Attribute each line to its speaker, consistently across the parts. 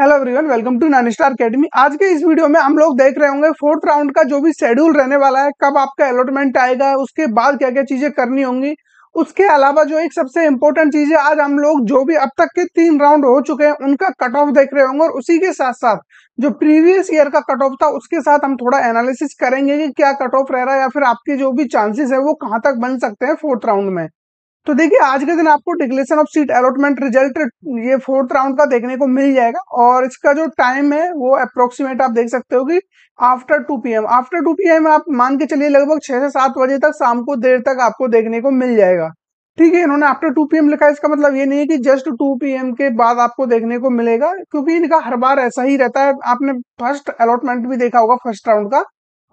Speaker 1: hello everyone welcome to nine star academy आज के इस वीडियो में हम लोग देख रहे होंगे फोर्थ राउंड का जो भी शेड्यूल रहने वाला है कब आपका अलॉटमेंट आएगा उसके बाद क्या क्या चीजें करनी होंगी उसके अलावा जो एक सबसे इम्पोर्टेंट चीज है आज हम लोग जो भी अब तक के तीन राउंड हो चुके हैं उनका कट ऑफ देख रहे होंगे और उसी के साथ साथ जो प्रीवियस ईयर का कट ऑफ था उसके साथ हम थोड़ा एनालिसिस करेंगे कि क्या कट ऑफ रह रहा है या फिर आपके जो भी चांसेस है वो कहाँ तक बन सकते हैं फोर्थ राउंड में तो देखिए आज के दिन आपको declaration of seat allotment result ये फोर्थ राउंड का देखने को मिल जाएगा और इसका जो टाइम है वो अप्रोक्सीमेट आप देख सकते हो कि after two PM after two PM आप मान के चलिए लगभग छह से सात बजे तक शाम को देर तक आपको देखने को मिल जाएगा ठीक है इन्होंने आफ्टर टू पीएम लिखा इसका मतलब ये नहीं है कि जस्ट टू पी के बाद आपको देखने को मिलेगा क्योंकि इनका हर बार ऐसा ही रहता है आपने फर्स्ट अलॉटमेंट भी देखा होगा फर्स्ट राउंड का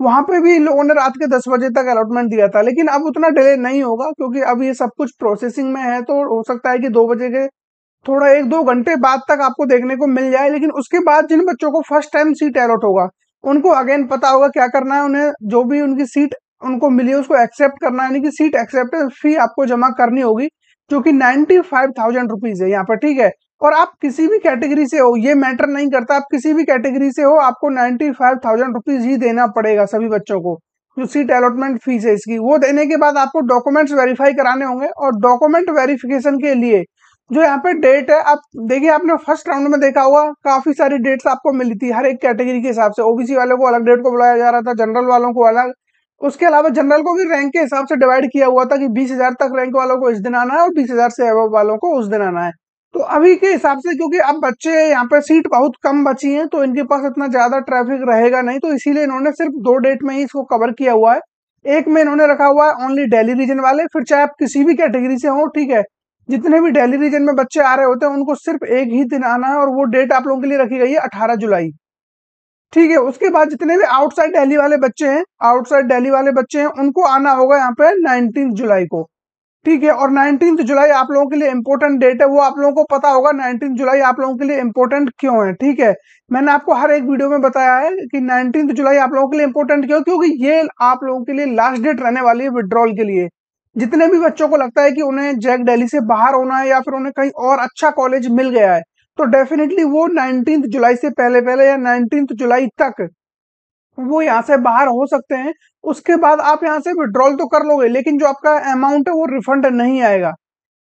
Speaker 1: वहां पे भी लोगों ने रात के दस बजे तक अलॉटमेंट दिया था लेकिन अब उतना डिले नहीं होगा क्योंकि अब ये सब कुछ प्रोसेसिंग में है तो हो सकता है कि दो बजे के थोड़ा एक दो घंटे बाद तक आपको देखने को मिल जाए लेकिन उसके बाद जिन बच्चों को फर्स्ट टाइम सीट अलॉट होगा उनको अगेन पता होगा क्या करना है उन्हें जो भी उनकी सीट उनको मिली उसको एक्सेप्ट करना यानी कि सीट एक्सेप्टेंस फी आपको जमा करनी होगी जो कि नाइन्टी फाइव थाउजेंड रुपीज है यहाँ पर ठीक है और आप किसी भी कैटेगरी से हो ये मैटर नहीं करता आप किसी भी कैटेगरी से हो आपको नाइन्टी फाइव थाउजेंड रुपीज ही देना पड़ेगा सभी बच्चों को जो सीट अलॉटमेंट फीस है इसकी वो देने के बाद आपको डॉक्यूमेंट्स वेरीफाई कराने होंगे और डॉक्यूमेंट वेरिफिकेशन के लिए जो यहाँ पे डेट है आप देखिए आपने फर्स्ट राउंड में देखा होगा काफी सारी डेट्स आपको मिली थी हर एक कैटेगरी के हिसाब से ओबीसी वालों को अलग डेट को बुलाया जा रहा था जनरल वालों को अलग उसके अलावा जनरल को भी रैंक के हिसाब से डिवाइड किया हुआ था कि बीस हजार तक रैंक वालों को इस दिन आना है और बीस हजार से अब वालों को उस दिन आना है तो अभी के हिसाब से क्योंकि अब बच्चे यहाँ पर सीट बहुत कम बची हैं तो इनके पास इतना ज़्यादा ट्रैफिक रहेगा नहीं तो इसीलिए इन्होंने सिर्फ दो डेट में ही इसको कवर किया हुआ है एक में इन्होंने रखा हुआ है ओनली डेली रीजन वाले फिर चाहे आप किसी भी कैटेगरी से हो ठीक है जितने भी डेली रीजन में बच्चे आ रहे होते हैं उनको सिर्फ एक ही दिन आना है और वो डेट आप लोगों के लिए रखी गई है अठारह जुलाई ठीक है उसके बाद जितने भी आउटसाइड डेली वाले बच्चे हैं आउटसाइड डेली वाले बच्चे हैं उनको आना होगा यहाँ पे नाइनटीन जुलाई को ठीक है और नाइनटीन जुलाई आप लोगों के लिए इम्पोर्टेंट डेट है वो आप लोगों को पता होगा नाइनटीन जुलाई आप लोगों के लिए इम्पोर्टेंट क्यों है ठीक है मैंने आपको हर एक वीडियो में बताया है कि नाइनटीन जुलाई आप लोगों के लिए इम्पोर्टेंट क्यों क्योंकि ये आप लोगों के लिए लास्ट डेट रहने वाली है विड्रॉल के लिए जितने भी बच्चों को लगता है कि उन्हें जैक डेली से बाहर होना है या फिर उन्हें कहीं और अच्छा कॉलेज मिल गया है तो डेफिनेटली वो नाइनटीन्थ जुलाई से पहले पहले या नाइनटीन्थ जुलाई तक वो यहाँ से बाहर हो सकते हैं उसके बाद आप यहाँ से विड्रॉल तो कर लोगे लेकिन जो आपका अमाउंट है वो रिफंड नहीं आएगा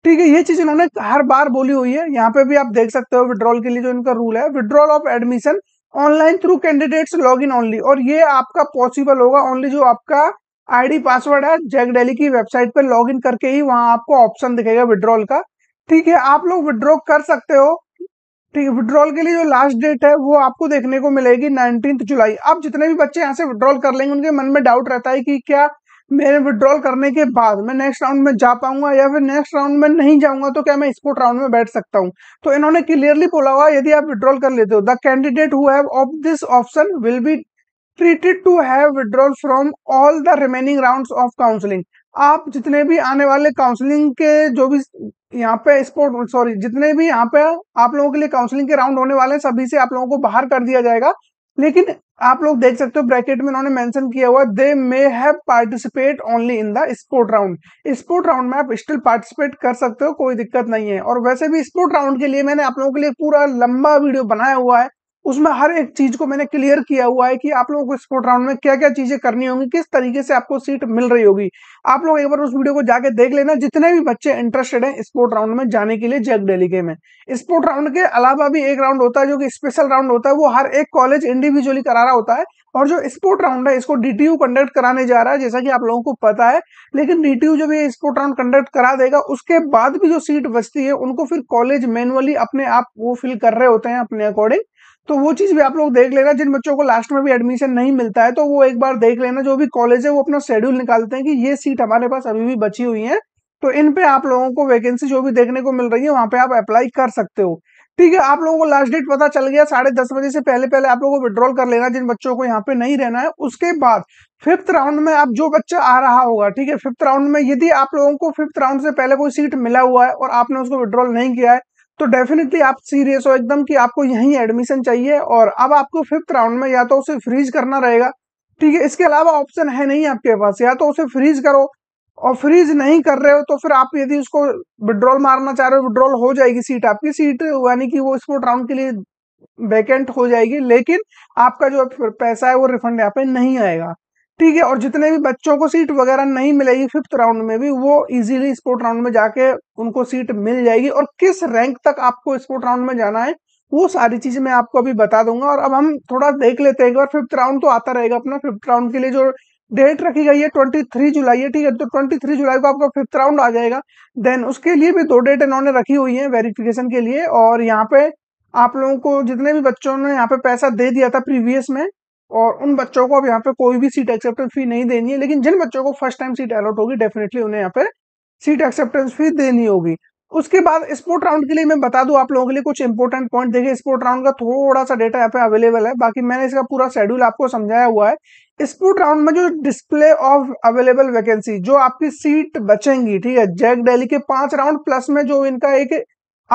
Speaker 1: ठीक है ये चीज इन्होंने हर बार बोली हुई है यहाँ पे भी आप देख सकते हो विड्रॉल के लिए जो इनका रूल है withdrawal of admission online through candidates log in only और ये आपका पॉसिबल होगा ओनली जो आपका आईडी पासवर्ड है जैक डेली की वेबसाइट पर लॉग इन करके ही वहां आपको ऑप्शन दिखेगा विड्रॉल का ठीक है आप लोग विड्रॉ कर सकते हो ठीक है विड्रॉल के लिए जो लास्ट डेट है वो आपको देखने को मिलेगी नाइनटीन जुलाई अब जितने भी बच्चे यहाँ से विड्रॉल कर लेंगे उनके मन में डाउट रहता है कि क्या मेरे विड्रॉल करने के बाद मैं नेक्स्ट राउंड में जा पाऊंगा या फिर नेक्स्ट राउंड में नहीं जाऊंगा तो क्या मैं स्पोर्ट राउंड में बैठ सकता हूं तो इन्होंने क्लियरली बोला हुआ यदि आप विड्रॉल कर लेते हो the candidate who have of this option will be treated to have withdrawal from all the remaining round of counselling आप जितने भी आने वाले काउंसलिंग के जो भी यहाँ पे स्पोर्ट सॉरी जितने भी यहाँ पे आप लोगों के लिए काउंसलिंग के राउंड होने वाले हैं सभी से आप लोगों को बाहर कर दिया जाएगा लेकिन आप लोग देख सकते हो ब्रैकेट में उन्होंने मेंशन किया हुआ they may have participate only in the spot round spot round में आप स्टिल पार्टिसिपेट कर सकते हो कोई दिक्कत नहीं है और वैसे भी स्पोर्ट राउंड के लिए मैंने आप लोगों के लिए पूरा लंबा वीडियो बनाया हुआ है उसमें हर एक चीज को मैंने क्लियर किया हुआ है कि आप लोगों को स्पोर्ट राउंड में क्या क्या चीजें करनी होंगी किस तरीके से आपको सीट मिल रही होगी आप लोग एक बार उस वीडियो को जाके देख लेना जितने भी बच्चे इंटरेस्टेड हैं स्पोर्ट राउंड में जाने के लिए जग डेली के में स्पोर्ट राउंड के अलावा भी एक राउंड होता है जो कि स्पेशल राउंड होता है वो हर एक कॉलेज इंडिविजुअली करा रहा होता है और जो स्पोर्ट राउंड है इसको डीटीयू कंडक्ट कराने जा रहा है जैसा कि आप लोगों को पता है लेकिन डी जब ये स्पोर्ट राउंड कंडक्ट करा देगा उसके बाद भी जो सीट बचती है उनको फिर कॉलेज मैनुअली अपने आप वो फिल कर रहे होते हैं अपने अकॉर्डिंग तो वो चीज़ भी आप लोग देख लेना जिन बच्चों को लास्ट में भी एडमिशन नहीं मिलता है तो वो एक बार देख लेना जो भी कॉलेज है वो अपना शेड्यूल निकालते हैं कि ये सीट हमारे पास अभी भी बची हुई है तो इन पे आप लोगों को वैकेंसी जो भी देखने को मिल रही है वहां पे आप अप्लाई कर सकते हो ठीक है आप लोगों को लास्ट डेट पता चल गया साढ़े दस बजे से पहले पहले आप लोगों को विड्रॉल कर लेना जिन बच्चों को यहाँ पे नहीं रहना है उसके बाद फिफ्थ राउंड में आप जो बच्चा आ रहा होगा ठीक है फिफ्थ राउंड में यदि आप लोगों को फिफ्थ राउंड से पहले कोई सीट मिला हुआ है और आपने उसको विड्रॉल नहीं किया है तो डेफिनेटली आप सीरियस हो एकदम कि आपको यहीं एडमिशन चाहिए और अब आपको फिफ्थ राउंड में या तो उसे फ्रीज करना रहेगा ठीक है इसके अलावा ऑप्शन है नहीं आपके पास या तो उसे फ्रीज करो और फ्रीज नहीं कर रहे हो तो फिर आप यदि उसको विड्रॉल मारना चाह रहे हो विड्रॉल हो जाएगी सीट आपकी सीट यानी कि वो स्पोर्ट राउंड के लिए वैकेंट हो जाएगी लेकिन आपका जो पैसा है वो रिफंड यहाँ पे नहीं आएगा ठीक है और जितने भी बच्चों को सीट वगैरह नहीं मिलेगी फिफ्थ राउंड में भी वो इजीली स्पोर्ट राउंड में जाके उनको सीट मिल जाएगी और किस रैंक तक आपको स्पोर्ट राउंड में जाना है वो सारी चीजें मैं आपको अभी बता दूंगा और अब हम थोड़ा देख लेते हैं एक बार फिफ्थ राउंड तो आता रहेगा अपना फिफ्थ राउंड के लिए जो डेट रखी गई है ट्वेंटी थ्री जुलाई है ठीक है तो ट्वेंटी थ्री जुलाई को आपका फिफ्थ राउंड आ जाएगा देन उसके लिए भी दो डेट इन्होंने रखी हुई है वेरिफिकेशन के लिए और यहाँ पे आप लोगों को जितने भी बच्चों ने यहाँ पे पैसा दे दिया था प्रीवियस में और उन बच्चों को अब यहाँ पे कोई भी सीट एक्सेप्टेंस फी नहीं देनी है लेकिन जिन बच्चों को फर्स्ट टाइम सीट अलॉट होगी डेफिनेटली उन्हें यहाँ पे सीट एक्सेप्टेंस फी देनी होगी उसके बाद स्पोर्ट राउंड के लिए मैं बता दूं आप लोगों के लिए कुछ इंपॉर्टेंट पॉइंट देखिए स्पोर्ट राउंड का थोड़ा सा डेटा यहाँ पे अवेलेबल है बाकी मैंने इसका पूरा शेड्यूल आपको समझाया हुआ है स्पोर्ट राउंड में जो डिस्प्ले ऑफ अवेलेबल वैकेंसी जो आपकी सीट बचेंगी ठीक है जैक डेली के पांच राउंड प्लस में जो इनका एक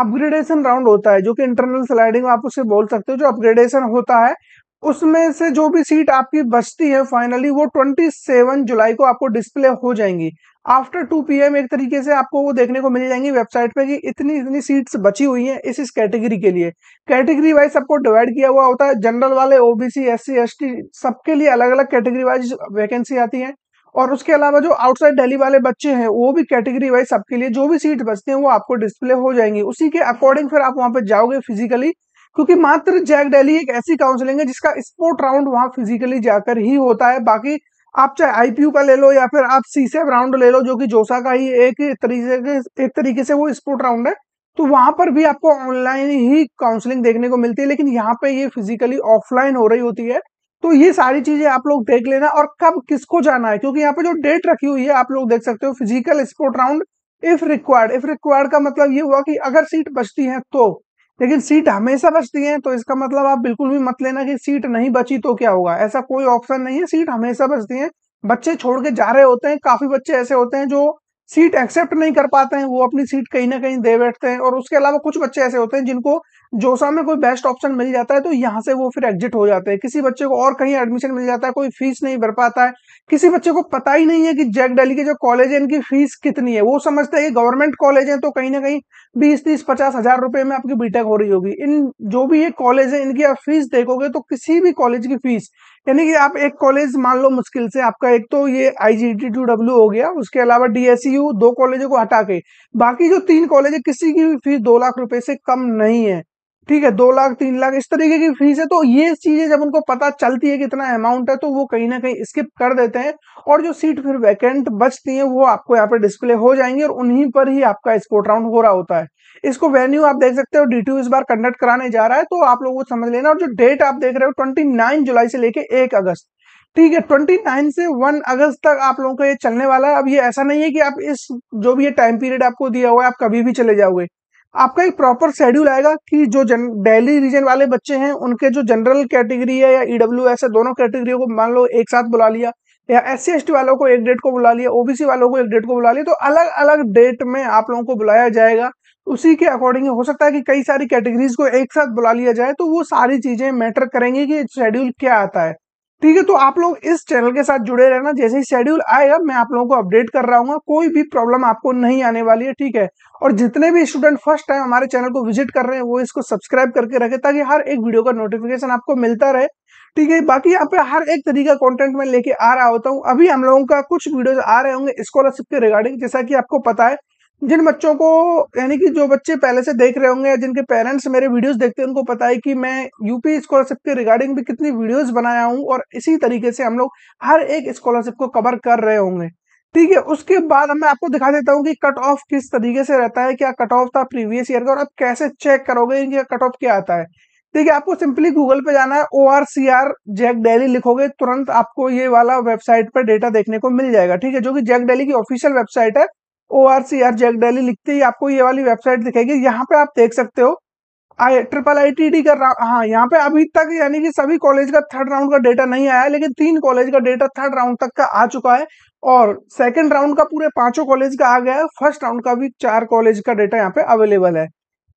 Speaker 1: अपग्रेडेशन राउंड होता है जो कि इंटरनल स्लाइडिंग आप उसे बोल सकते हो जो अपग्रेडेशन होता है उसमें से जो भी सीट आपकी बचती है फाइनली वो 27 जुलाई को आपको डिस्प्ले हो जाएंगी आफ्टर 2 पीएम एक तरीके से आपको वो देखने को मिल जाएंगी वेबसाइट पे कि इतनी इतनी सीट्स बची हुई हैं इस इस कैटेगरी के लिए कैटेगरी वाइज सबको डिवाइड किया हुआ होता है जनरल वाले ओबीसी एससी एसटी सबके लिए अलग अलग कैटेगरी वाइज वैकेंसी आती है और उसके अलावा जो आउटसाइड डेली वाले बच्चे हैं वो भी कैटेगरी वाइज सबके लिए जो भी सीट बचती हैं वो आपको डिस्प्ले हो जाएंगी उसी के अकॉर्डिंग फिर आप वहाँ पर जाओगे फिजिकली क्योंकि मात्र जैक डेली एक ऐसी काउंसलिंग है जिसका स्पोर्ट राउंड वहां फिजिकली जाकर ही होता है बाकी आप चाहे आईपीयू का ले लो या फिर आप सीसेफ राउंड ले लो जो कि जोसा का ही एक तरीके एक तरीके से वो स्पोर्ट राउंड है तो वहां पर भी आपको ऑनलाइन ही काउंसलिंग देखने को मिलती है लेकिन यहाँ पे ये फिजिकली ऑफलाइन हो रही होती है तो ये सारी चीजें आप लोग देख लेना और कब किसको जाना है क्योंकि यहाँ पे जो डेट रखी हुई है आप लोग देख सकते हो physical spot round if required if required का मतलब ये हुआ कि अगर सीट बचती है तो लेकिन सीट हमेशा बचती है तो इसका मतलब आप बिल्कुल भी मत लेना कि सीट नहीं बची तो क्या होगा ऐसा कोई ऑप्शन नहीं है सीट हमेशा बचती है बच्चे छोड़ के जा रहे होते हैं काफी बच्चे ऐसे होते हैं जो सीट एक्सेप्ट नहीं कर पाते हैं वो अपनी सीट कहीं ना कहीं दे बैठते हैं और उसके अलावा कुछ बच्चे ऐसे होते हैं जिनको जोसा में कोई बेस्ट ऑप्शन मिल जाता है तो यहाँ से वो फिर एग्जिट हो जाते हैं किसी बच्चे को और कहीं एडमिशन मिल जाता है कोई फीस नहीं भर पाता है किसी बच्चे को पता ही नहीं है कि जैक डेली के जो कॉलेज है इनकी फीस कितनी है वो समझते हैं कि गवर्नमेंट कॉलेज है तो कहीं ना कहीं बीस तीस पचास हजार रुपए में आपकी बीटेक हो रही होगी इन जो भी ये कॉलेज है इनकी आप फीस देखोगे तो किसी भी कॉलेज की फीस यानी कि आप एक कॉलेज मान लो मुश्किल से आपका एक तो ये I G T two W हो गया उसके अलावा डीएसयू e दो कॉलेजों को हटा के बाकी जो तीन कॉलेज है किसी की फीस दो लाख रुपए से कम नहीं है ठीक है दो लाख तीन लाख इस तरीके की फीस है तो ये चीजें जब उनको पता चलती है कि इतना अमाउंट है तो वो कहीं ना कहीं स्किप कर देते हैं और जो सीट फिर वैकेंट बचती है वो आपको यहाँ पर डिस्प्ले हो जाएंगे और उन्हीं पर ही आपका स्पोर्ट राउंड हो रहा होता है इसको वेन्यू आप देख सकते हो डी इस बार कंडक्ट कराने जा रहा है तो आप लोग वो समझ लेना और जो डेट आप देख रहे हो ट्वेंटी जुलाई से लेके एक अगस्त ठीक है ट्वेंटी नाइन से वन अगस्त तक आप लोगों को ये चलने वाला है अब ये ऐसा नहीं है कि आप इस जो भी ये टाइम पीरियड आपको दिया हुआ है आप कभी भी चले जाओगे आपका एक प्रॉपर शेड्यूल आएगा कि जो जन डेली रीजन वाले बच्चे हैं उनके जो जनरल कैटेगरी है या ईडब्ल्यू e एस है दोनों कैटेगरियों को मान लो एक साथ बुला लिया या एस सी वालों को एक डेट को बुला लिया ओबीसी वालों को एक डेट को बुला लिया तो अलग अलग डेट में आप लोगों को बुलाया जाएगा उसी के अकॉर्डिंग हो सकता है कि कई सारी कैटेगरीज को एक साथ बुला लिया जाए तो वो सारी चीजें मैटर करेंगी कि शेड्यूल क्या आता है ठीक है तो आप लोग इस चैनल के साथ जुड़े रहना जैसे ही शेड्यूल आएगा मैं आप लोगों को अपडेट कर रहा हूँ कोई भी प्रॉब्लम आपको नहीं आने वाली है ठीक है और जितने भी स्टूडेंट फर्स्ट टाइम हमारे चैनल को विजिट कर रहे हैं वो इसको सब्सक्राइब करके रखें ताकि हर एक वीडियो का नोटिफिकेशन आपको मिलता रहे ठीक है बाकी यहाँ पे हर एक तरीके का कंटेंट मैं लेके आ रहा होता हूँ अभी हम लोगों का कुछ वीडियो आ रहे होंगे स्कॉलरशिप के रिगार्डिंग जैसा की आपको पता है जिन बच्चों को यानी कि जो बच्चे पहले से देख रहे होंगे जिनके पेरेंट्स मेरे वीडियोस देखते हैं उनको पता है कि मैं यूपी स्कॉलरशिप के रिगार्डिंग भी कितनी वीडियोस बनाया हूं और इसी तरीके से हम लोग हर एक स्कॉलरशिप को कवर कर रहे होंगे ठीक है उसके बाद मैं आपको दिखा देता हूँ कि कट ऑफ किस तरीके से रहता है क्या कट ऑफ था प्रीवियस ईयर का और आप कैसे चेक करोगे इनका कट ऑफ क्या आता है ठीक है आपको सिंपली गूगल पे जाना है O R C R JAC Delhi लिखोगे तुरंत आपको ये वाला वेबसाइट पर डेटा देखने को मिल जाएगा ठीक है जो कि जैक डेली की ऑफिशियल वेबसाइट है O R C R JAC Delhi लिखते ही आपको ये वाली वेबसाइट दिखेगी यहाँ पे आप देख सकते हो I triple I T D का हाँ यहाँ पे अभी तक यानी कि सभी कॉलेज का थर्ड राउंड का डेटा नहीं आया लेकिन तीन कॉलेज का डेटा थर्ड राउंड तक का आ चुका है और सेकंड राउंड का पूरे पांचों कॉलेज का आ गया है फर्स्ट राउंड का भी चार कॉलेज का डेटा यहाँ पे अवेलेबल है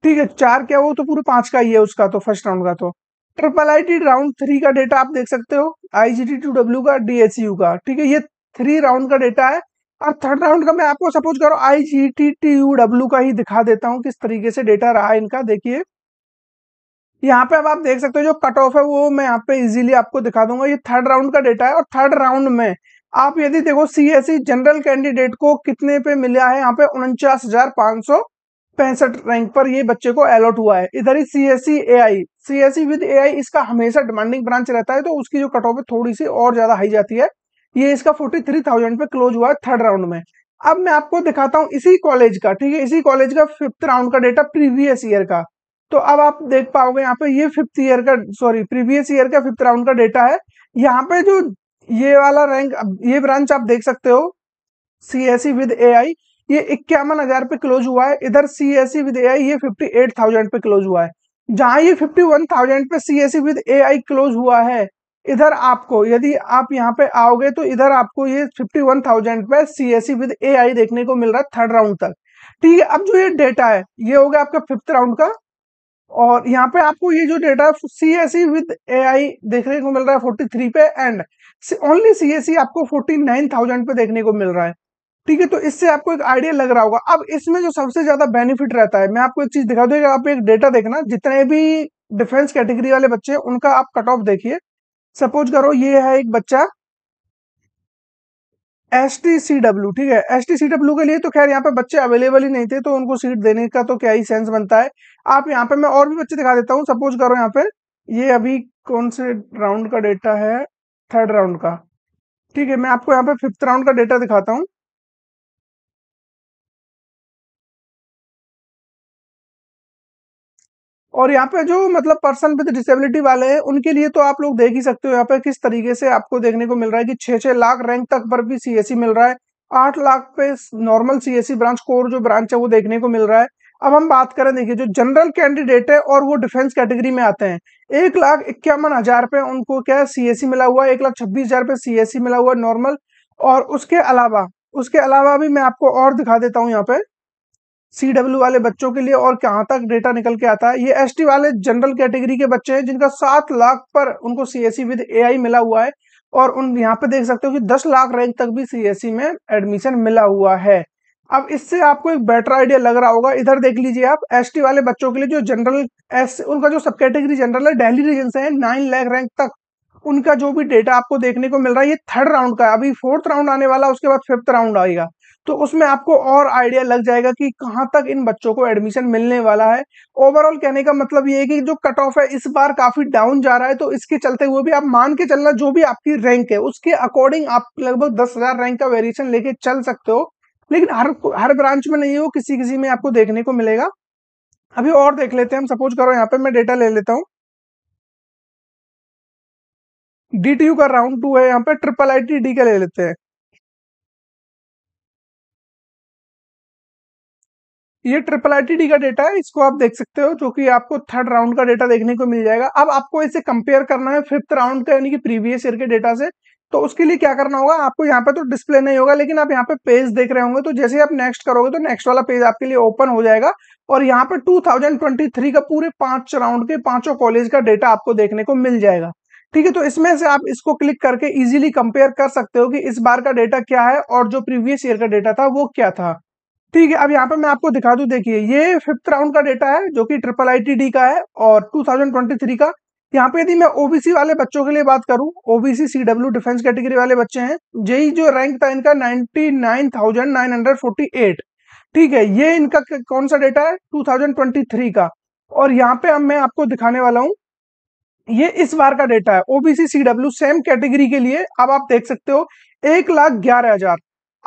Speaker 1: ठीक है चार क्या वो तो पूरे पांच का ही है उसका तो फर्स्ट राउंड का तो triple I T round three का डेटा आप देख सकते हो I G T two W का डी यू का ठीक है ये थ्री राउंड का डेटा है और थर्ड राउंड का मैं आपको सपोज करो I G T T U W का ही दिखा देता हूँ किस तरीके से डेटा रहा इनका देखिए यहाँ पे अब आप देख सकते हो जो कट ऑफ है वो मैं यहाँ पे इजीली आपको दिखा दूंगा ये थर्ड राउंड का डेटा है और थर्ड राउंड में आप यदि देखो सी जनरल कैंडिडेट को कितने पे मिला है यहाँ पे उनचास हजार पांच सौ पैंसठ रैंक पर ये बच्चे को अलॉट हुआ है इधर ही C S C A I C S C with A इसका हमेशा डिमांडिंग ब्रांच रहता है तो उसकी जो कट ऑफ है थोड़ी सी और ज्यादा हाई जाती है ये इसका फोर्टी थ्री थाउजेंड पे क्लोज हुआ है थर्ड राउंड में अब मैं आपको दिखाता हूँ इसी कॉलेज का ठीक है इसी कॉलेज का फिफ्थ राउंड का डेटा प्रीवियस ईयर का तो अब आप देख पाओगे यहाँ पे ये फिफ्थ ईयर का सॉरी प्रीवियस ईयर का फिफ्थ राउंड का डेटा है यहाँ पे जो ये वाला रैंक ये ब्रांच आप देख सकते हो सी S C with A I ये इक्यावन हजार पे क्लोज हुआ है इधर सी S C with A I ये फिफ्टी एट थाउजेंड पे क्लोज हुआ है जहां ये फिफ्टी वन थाउजेंड पे C S C with A I close हुआ है इधर आपको यदि आप यहाँ पे आओगे तो इधर आपको ये फिफ्टी वन थाउजेंड पे सी एस सी विद ए देखने को मिल रहा है थर्ड राउंड तक ठीक है अब जो ये डेटा है ये हो गया आपका फिफ्थ राउंड का और यहाँ पे आपको ये जो डेटा है सी एस सी विद ए देखने को मिल रहा है फोर्टी थ्री पे and only C S C e आपको फोर्टी नाइन थाउजेंड पे देखने को मिल रहा है ठीक है तो इससे आपको एक आइडिया लग रहा होगा अब इसमें जो सबसे ज्यादा बेनिफिट रहता है मैं आपको एक चीज दिखा दूँ आप एक डेटा देखना जितने भी डिफेंस कैटेगरी वाले बच्चे हैं उनका आप कट ऑफ देखिए सपोज करो ये है एक बच्चा एस टी सी डब्ल्यू ठीक है एस टी सी डब्ल्यू के लिए तो खैर यहाँ पे बच्चे अवेलेबल ही नहीं थे तो उनको सीट देने का तो क्या ही सेंस बनता है आप यहाँ पे मैं और भी बच्चे दिखा देता हूँ सपोज करो यहाँ पे ये अभी कौन से राउंड का डेटा है थर्ड राउंड का ठीक है मैं आपको यहाँ पे फिफ्थ राउंड का डेटा दिखाता हूँ और यहाँ पे जो मतलब पर्सन विद डिसेबिलिटी वाले हैं उनके लिए तो आप लोग देख ही सकते हो यहाँ पे किस तरीके से आपको देखने को मिल रहा है कि छः छः लाख रैंक तक पर भी सी e मिल रहा है आठ लाख पे नॉर्मल सी ब्रांच कोर जो ब्रांच है वो देखने को मिल रहा है अब हम बात करें देखिए जो जनरल कैंडिडेट है और वो डिफेंस कैटेगरी में आते हैं एक लाख इक्यावन हजार पे उनको क्या सीएससी e मिला हुआ है एक लाख छब्बीस हजार पे सीएससी e मिला हुआ है नॉर्मल और उसके अलावा उसके अलावा भी मैं आपको और दिखा देता हूँ यहाँ पे सी डब्ल्यू वाले बच्चों के लिए और कहाँ तक डेटा निकल के आता है ये एस टी वाले जनरल कैटेगरी के बच्चे हैं जिनका सात लाख पर उनको सी एस सी विद ए आई मिला हुआ है और उन यहाँ पे देख सकते हो कि दस लाख रैंक तक भी सी एस सी में एडमिशन मिला हुआ है अब इससे आपको एक बेटर आइडिया लग रहा होगा इधर देख लीजिए आप एस टी वाले बच्चों के लिए जो जनरल एस उनका जो सब कैटेगरी जनरल है डेली रीजन से है नाइन लाख रैंक तक उनका जो भी डेटा आपको देखने को मिल रहा है ये थर्ड राउंड का है अभी फोर्थ राउंड आने वाला उसके बाद फिफ्थ राउंड आएगा तो उसमें आपको और आइडिया लग जाएगा कि कहाँ तक इन बच्चों को एडमिशन मिलने वाला है ओवरऑल कहने का मतलब ये है कि जो कट ऑफ है इस बार काफी डाउन जा रहा है तो इसके चलते हुए भी आप मान के चलना जो भी आपकी रैंक है उसके अकॉर्डिंग आप लगभग दस हजार रैंक का वेरिएशन लेके चल सकते हो लेकिन हर हर ब्रांच में नहीं हो किसी किसी में आपको देखने को मिलेगा अभी और देख लेते हैं हम सपोज करो यहाँ पे मैं डेटा ले लेता हूँ डी का राउंड टू है यहाँ पे ट्रिपल आई टी डी का ले लेते हैं ये ट्रिपल आई का डेटा है इसको आप देख सकते हो जो कि आपको थर्ड राउंड का डेटा देखने को मिल जाएगा अब आपको इसे कंपेयर करना है फिफ्थ राउंड का यानी कि प्रीवियस ईयर के डेटा से तो उसके लिए क्या करना होगा आपको यहाँ पे तो डिस्प्ले नहीं होगा लेकिन आप यहाँ पे पेज देख रहे होंगे तो जैसे आप नेक्स्ट करोगे तो नेक्स्ट वाला पेज आपके लिए ओपन हो जाएगा और यहाँ पे 2023 का पूरे पांच राउंड के पांचों कॉलेज का डेटा आपको देखने को मिल जाएगा ठीक है तो इसमें से आप इसको क्लिक करके इजिली कंपेयर कर सकते हो कि इस बार का डेटा क्या है और जो प्रीवियस ईयर का डेटा था वो क्या था ठीक है अब यहाँ पे मैं आपको दिखा दू देखिए ये फिफ्थ राउंड का डेटा है जो कि ट्रिपल आईटीडी का है और 2023 का यहाँ पे यदि मैं ओबीसी वाले बच्चों के लिए बात करूँ ओबीसी सीडब्ल्यू डिफेंस कैटेगरी वाले बच्चे हैं यही जो रैंक था इनका 99,948 ठीक है ये इनका कौन सा डेटा है 2023 का और यहाँ पे अब मैं आपको दिखाने वाला हूँ ये इस बार का डेटा है ओबीसी सीडब्ल्यू सेम कैटेगरी के लिए अब आप देख सकते हो एक लाख ग्यारह हजार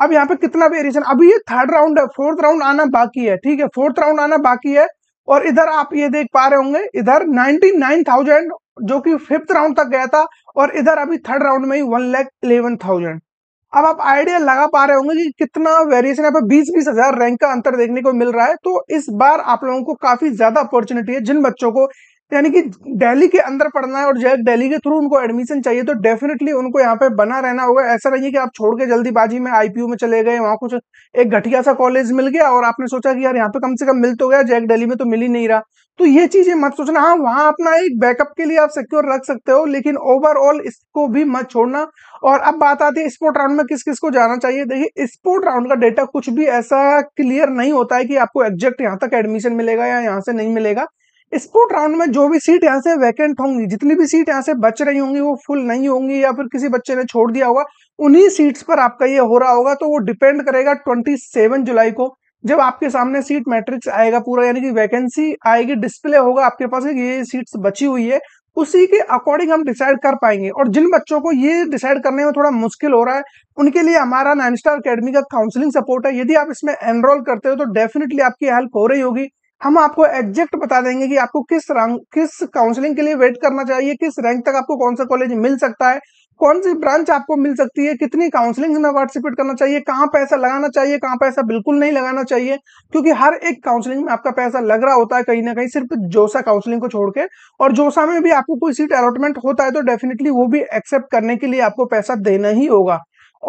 Speaker 1: अब यहाँ पे कितना वेरिएशन अभी ये थर्ड राउंड है फोर्थ राउंड आना बाकी है ठीक है फोर्थ राउंड आना बाकी है और इधर आप ये देख पा रहे होंगे इधर 99,000 जो कि फिफ्थ राउंड तक गया था और इधर अभी थर्ड राउंड में ही वन लैख इलेवन थाउजेंड अब आप आइडिया लगा पा रहे होंगे कि कितना वेरिएशन यहाँ पे बीस बीस हजार रैंक का अंतर देखने को मिल रहा है तो इस बार आप लोगों को काफी ज्यादा अपॉर्चुनिटी है जिन बच्चों को यानी कि दिल्ली के अंदर पढ़ना है और जब दिल्ली के थ्रू उनको एडमिशन चाहिए तो डेफिनेटली उनको यहाँ पे बना रहना होगा ऐसा नहीं है कि आप छोड़ के जल्दीबाजी में आईपीयू में चले गए वहाँ कुछ एक घटिया सा कॉलेज मिल गया और आपने सोचा कि यार यहाँ पे कम से कम मिल तो गया जैक दिल्ली में तो मिल ही नहीं रहा तो ये चीजें मत सोचना हाँ वहाँ अपना एक बैकअप के लिए आप सिक्योर रख सकते हो लेकिन ओवरऑल इसको भी मत छोड़ना और अब बात आती है स्पोर्ट राउंड में किस किस को जाना चाहिए देखिए स्पोर्ट राउंड का डेटा कुछ भी ऐसा क्लियर नहीं होता है कि आपको एग्जैक्ट यहाँ तक एडमिशन मिलेगा या यहाँ से नहीं मिलेगा स्पोर्ट राउंड में जो भी सीट यहाँ से वैकेंट होंगी जितनी भी सीट यहाँ से बच रही होंगी वो फुल नहीं होंगी या फिर किसी बच्चे ने छोड़ दिया होगा उन्हीं सीट्स पर आपका ये हो रहा होगा तो वो डिपेंड करेगा 27 जुलाई को जब आपके सामने सीट मैट्रिक्स आएगा पूरा यानी कि वैकेंसी आएगी डिस्प्ले होगा आपके पास ये सीट्स बची हुई है उसी के अकॉर्डिंग हम डिसाइड कर पाएंगे और जिन बच्चों को ये डिसाइड करने में थोड़ा मुश्किल हो रहा है उनके लिए हमारा नाइन स्टार अकेडमी का काउंसलिंग सपोर्ट है यदि आप इसमें एनरोल करते हो तो डेफिनेटली आपकी हेल्प हो रही होगी हम आपको एग्जैक्ट बता देंगे कि आपको किस रैंक किस काउंसलिंग के लिए वेट करना चाहिए किस रैंक तक आपको कौन सा कॉलेज मिल सकता है कौन सी ब्रांच आपको मिल सकती है कितनी काउंसलिंग में पार्टिसिपेट करना चाहिए कहाँ पैसा लगाना चाहिए कहाँ पैसा बिल्कुल नहीं लगाना चाहिए क्योंकि हर एक काउंसलिंग में आपका पैसा लग रहा होता है कहीं ना कहीं सिर्फ जोसा काउंसलिंग को छोड़ के और जोसा में भी आपको कोई सीट अलॉटमेंट होता है तो डेफिनेटली वो भी एक्सेप्ट करने के लिए आपको पैसा देना ही होगा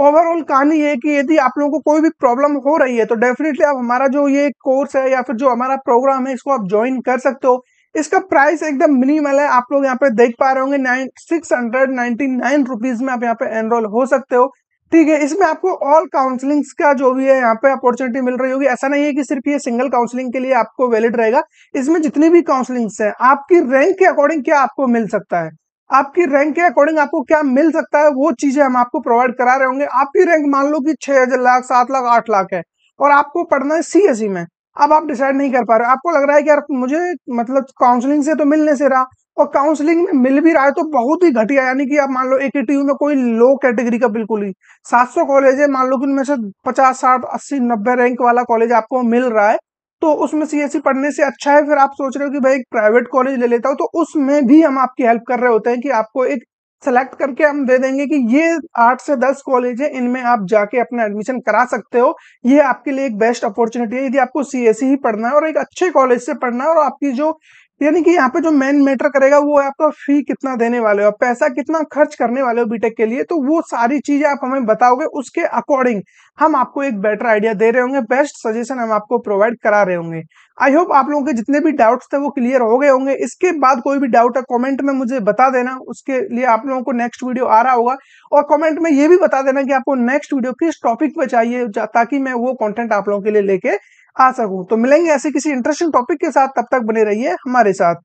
Speaker 1: ओवरऑल कहानी है कि यदि आप लोगों को कोई भी प्रॉब्लम हो रही है तो डेफिनेटली आप हमारा जो ये कोर्स है या फिर जो हमारा प्रोग्राम है इसको आप ज्वाइन कर सकते हो इसका प्राइस एकदम मिनिमल है आप लोग यहाँ पे देख पा रहे होंगे six hundred ninety nine rupees में आप यहाँ पे एनरोल हो सकते हो ठीक है इसमें आपको ऑल काउंसलिंग्स का जो भी है यहाँ पे अपॉर्चुनिटी मिल रही होगी ऐसा नहीं है कि सिर्फ ये सिंगल काउंसलिंग के लिए आपको वैलिड रहेगा इसमें जितनी भी काउंसलिंग्स हैं आपकी रैंक के अकॉर्डिंग क्या आपको मिल सकता है आपकी रैंक के अकॉर्डिंग आपको क्या मिल सकता है वो चीजें हम आपको प्रोवाइड करा रहे होंगे आपकी रैंक मान लो कि छह लाख सात लाख आठ लाख है और आपको पढ़ना है सी e में अब आप डिसाइड नहीं कर पा रहे आपको लग रहा है कि यार मुझे मतलब काउंसलिंग से तो मिलने से रहा और काउंसलिंग में मिल भी रहा है तो बहुत ही घटिया यानी कि आप मान लो एक टी में कोई लो कैटेगरी का बिल्कुल ही 700 कॉलेज है मान लो कि उनमें से 50 60 80 90 रैंक वाला कॉलेज आपको मिल रहा है तो उसमें सी पढ़ने से अच्छा है फिर आप सोच रहे हो कि भाई एक प्राइवेट कॉलेज ले लेता हूँ तो उसमें भी हम आपकी हेल्प कर रहे होते हैं कि आपको एक सेलेक्ट करके हम दे देंगे कि ये आठ से दस कॉलेज है इनमें आप जाके अपना एडमिशन करा सकते हो ये आपके लिए एक बेस्ट अपॉर्चुनिटी है यदि आपको सी e ही पढ़ना है और एक अच्छे कॉलेज से पढ़ना है और आपकी जो यानी कि यहाँ पे जो मेन मैटर करेगा वो है आपका फी कितना देने वाले हो पैसा कितना खर्च करने वाले हो बीटेक के लिए तो वो सारी चीजें आप हमें बताओगे उसके अकॉर्डिंग हम आपको एक बेटर आइडिया दे रहे होंगे बेस्ट सजेशन हम आपको प्रोवाइड करा रहे होंगे आई होप आप लोगों के जितने भी डाउट्स थे वो क्लियर हो गए होंगे इसके बाद कोई भी डाउट है कॉमेंट में मुझे बता देना उसके लिए आप लोगों को नेक्स्ट वीडियो आ रहा होगा और कॉमेंट में ये भी बता देना कि आपको नेक्स्ट वीडियो किस टॉपिक पर चाहिए ताकि मैं वो कॉन्टेंट आप लोगों के लिए लेके आ सकूं तो मिलेंगे ऐसे किसी इंटरेस्टिंग टॉपिक के साथ तब तक बने रहिए हमारे साथ